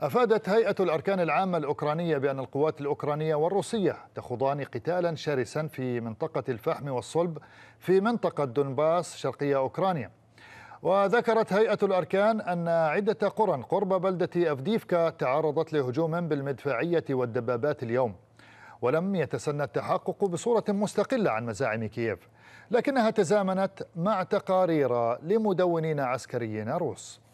أفادت هيئة الأركان العامة الأوكرانية بأن القوات الأوكرانية والروسية تخوضان قتالا شرسا في منطقة الفحم والصلب في منطقة دونباس شرقية أوكرانيا وذكرت هيئة الأركان أن عدة قرى قرب بلدة أفديفكا تعرضت لهجوم بالمدفعية والدبابات اليوم ولم يتسنى التحقق بصورة مستقلة عن مزاعم كييف لكنها تزامنت مع تقارير لمدونين عسكريين روس